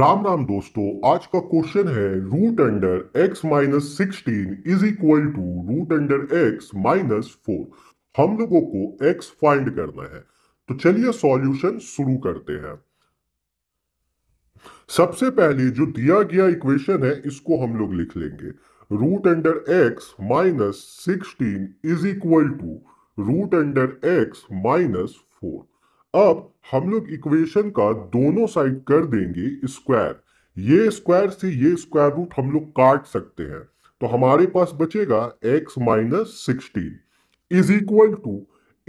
राम राम दोस्तों आज का क्वेश्चन है root under x minus sixteen is equal to root under x minus four हम लोगों को एक्स फाइंड करना है तो चलिए सॉल्यूशन शुरू करते हैं सबसे पहले जो दिया गया इक्वेशन है इसको हम लोग लिख लेंगे root under x minus sixteen is equal to root under x minus four अब हम लोग इक्वेशन का दोनों साइड कर देंगे स्क्वायर ये स्क्वायर से ये स्क्वायर रूट हम लोग काट सकते हैं तो हमारे पास बचेगा x minus sixteen is equal to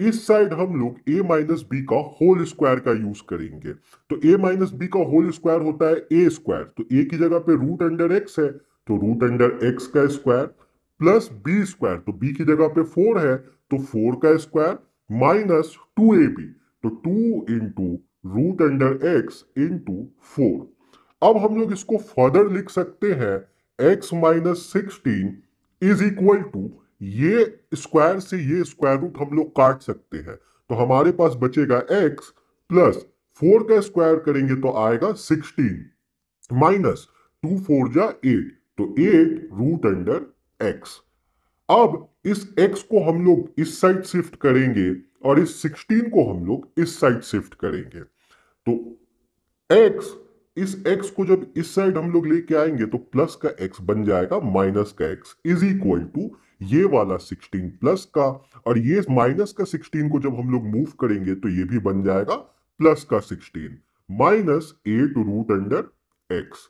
इस साइड हम लोग a माइनस बी का होल स्क्वायर का यूज करेंगे तो a माइनस बी का होल स्क्वायर होता है ए स्क्वायर तो a की जगह पे रूट अंडर एक्स है तो रूट अंडर एक्स का स्क्वायर प्लस बी स्क्वायर तो b की जगह पे फोर है तो फोर का square minus two a b तो two into root under x into four अब हम लोग इसको फर्दर लिख सकते हैं x minus sixteen is equal to ये स्क्वायर से ये स्क्वायर रूट हम लोग काट सकते हैं तो हमारे पास बचेगा एक्स प्लस फोर का स्क्वायर करेंगे तो आएगा सिक्सटीन माइनस टू फोर जा एट तो एट रूट अंडर एक्स अब इस x को हम लोग इस साइड शिफ्ट करेंगे और इस 16 को हम लोग इस साइड शिफ्ट करेंगे तो x इस x को जब इस साइड हम लोग लेके आएंगे तो प्लस का x बन जाएगा माइनस का x इज इक्वल टू ये वाला 16 प्लस का और ये माइनस का 16 को जब हम लोग मूव करेंगे तो ये भी बन जाएगा प्लस का 16 minus eight root under x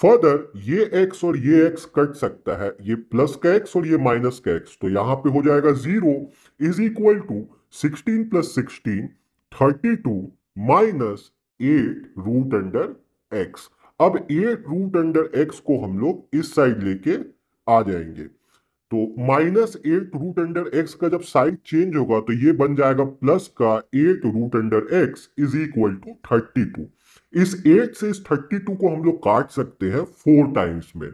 further ये एक्स और ये एक्स कट सकता है ये प्लस का एक्स और ये माइनस का एक्स तो यहां पे हो जाएगा zero is equal to sixteen plus sixteen thirty two minus eight root under x अब एट रूट अंडर एक्स को हम लोग इस साइड लेके आ जाएंगे तो minus eight root under x का जब साइड चेंज होगा तो ये बन जाएगा प्लस का eight root under x is equal to thirty two इस एट से इस थर्टी टू को हम लोग काट सकते हैं फोर टाइम्स में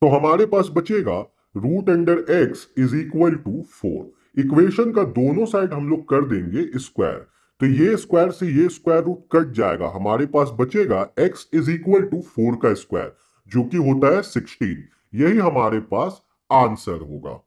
तो हमारे पास बचेगा root under x is equal to four equation का दोनों साइड हम लोग कर देंगे स्क्वायर तो ये स्क्वायर से ये स्क्वायर रूट कट जाएगा हमारे पास बचेगा x is equal to four का स्क्वायर जो कि होता है सिक्सटीन यही हमारे पास आंसर होगा